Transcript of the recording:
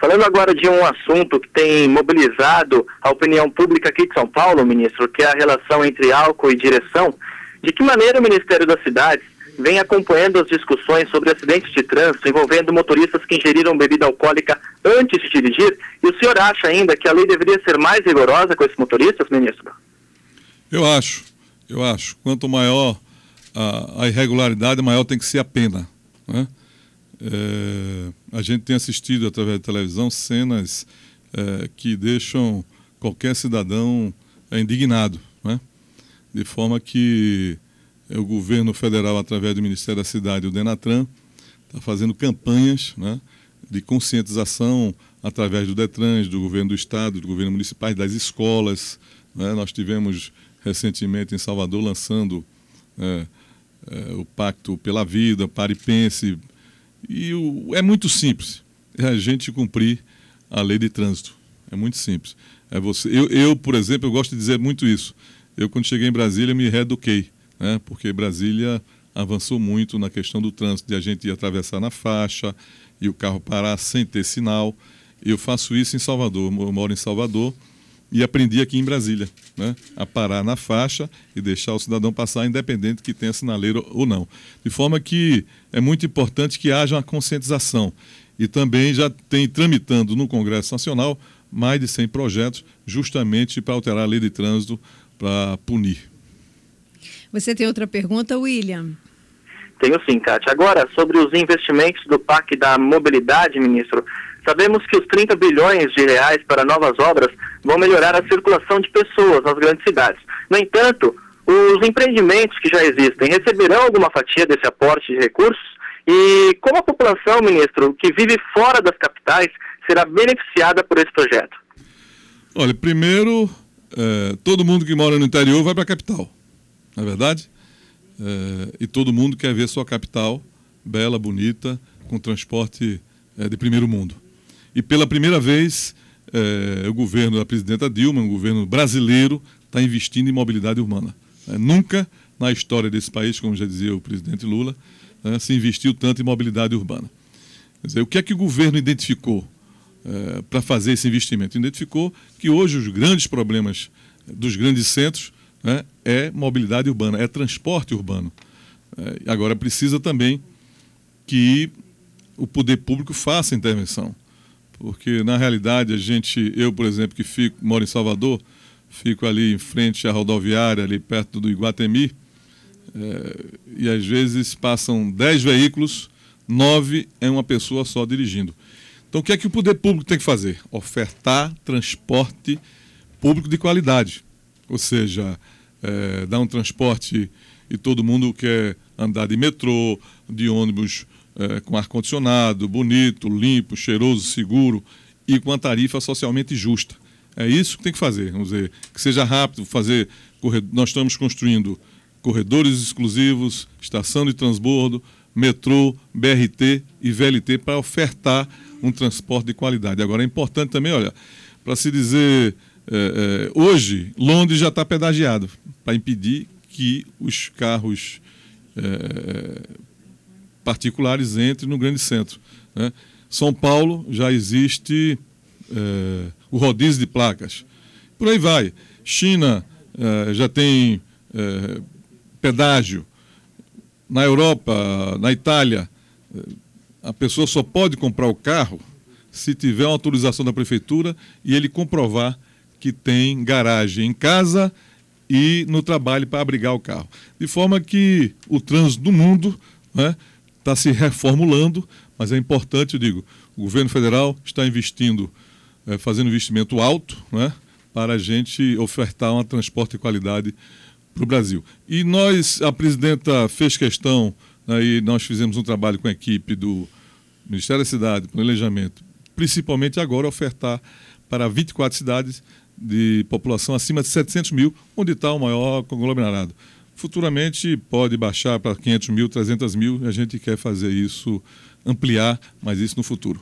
Falando agora de um assunto que tem mobilizado a opinião pública aqui de São Paulo, ministro, que é a relação entre álcool e direção, de que maneira o Ministério das Cidades vem acompanhando as discussões sobre acidentes de trânsito envolvendo motoristas que ingeriram bebida alcoólica antes de dirigir? E o senhor acha ainda que a lei deveria ser mais rigorosa com esses motoristas, ministro? Eu acho, eu acho. Quanto maior a, a irregularidade, maior tem que ser a pena. Né? É, a gente tem assistido através da televisão cenas é, que deixam qualquer cidadão eh, indignado, né? de forma que o governo federal, através do Ministério da Cidade e o Denatran, está fazendo campanhas né, de conscientização através do Detran, do governo do estado, do governo municipal, das escolas. Né? Nós tivemos recentemente em Salvador lançando é, é, o Pacto pela Vida, Pare Pense, e o, é muito simples. É a gente cumprir a lei de trânsito. É muito simples. É você, eu, eu, por exemplo, eu gosto de dizer muito isso. Eu, quando cheguei em Brasília, me reeduquei, né? porque Brasília avançou muito na questão do trânsito, de a gente ir atravessar na faixa e o carro parar sem ter sinal. Eu faço isso em Salvador. Eu moro em Salvador e aprendi aqui em Brasília, né? a parar na faixa e deixar o cidadão passar, independente que tenha sinaleiro ou não. De forma que é muito importante que haja uma conscientização. E também já tem tramitando no Congresso Nacional mais de 100 projetos justamente para alterar a lei de trânsito, para punir. Você tem outra pergunta, William? Tenho sim, Kátia. Agora, sobre os investimentos do Parque da Mobilidade, ministro, Sabemos que os 30 bilhões de reais para novas obras vão melhorar a circulação de pessoas nas grandes cidades. No entanto, os empreendimentos que já existem receberão alguma fatia desse aporte de recursos? E como a população, ministro, que vive fora das capitais, será beneficiada por esse projeto? Olha, primeiro, é, todo mundo que mora no interior vai para a capital, não é verdade? É, e todo mundo quer ver sua capital bela, bonita, com transporte é, de primeiro mundo. E pela primeira vez, é, o governo da presidenta Dilma, um governo brasileiro, está investindo em mobilidade urbana. É, nunca na história desse país, como já dizia o presidente Lula, é, se investiu tanto em mobilidade urbana. Dizer, o que é que o governo identificou é, para fazer esse investimento? Identificou que hoje os grandes problemas dos grandes centros né, é mobilidade urbana, é transporte urbano. É, agora precisa também que o poder público faça intervenção porque na realidade a gente, eu por exemplo que fico, moro em Salvador, fico ali em frente à rodoviária, ali perto do Iguatemi, é, e às vezes passam 10 veículos, 9 é uma pessoa só dirigindo. Então o que é que o poder público tem que fazer? Ofertar transporte público de qualidade, ou seja, é, dar um transporte e todo mundo quer andar de metrô, de ônibus é, com ar-condicionado, bonito, limpo, cheiroso, seguro e com a tarifa socialmente justa. É isso que tem que fazer, vamos dizer, que seja rápido, fazer. Nós estamos construindo corredores exclusivos, estação de transbordo, metrô, BRT e VLT para ofertar um transporte de qualidade. Agora, é importante também, olha, para se dizer, é, é, hoje, Londres já está pedagiado para impedir que os carros é, particulares entre no grande centro. Né? São Paulo já existe é, o rodízio de placas. Por aí vai. China é, já tem é, pedágio. Na Europa, na Itália, a pessoa só pode comprar o carro se tiver uma autorização da prefeitura e ele comprovar que tem garagem em casa e no trabalho para abrigar o carro. De forma que o trânsito do mundo né, está se reformulando, mas é importante, eu digo, o governo federal está investindo, é, fazendo investimento alto, né, para a gente ofertar um transporte de qualidade para o Brasil. E nós, a presidenta fez questão, né, e nós fizemos um trabalho com a equipe do Ministério da Cidade, Planejamento, principalmente agora ofertar para 24 cidades de população acima de 700 mil, onde está o maior conglomerado. Futuramente pode baixar para 500 mil, 300 mil, e a gente quer fazer isso, ampliar, mas isso no futuro.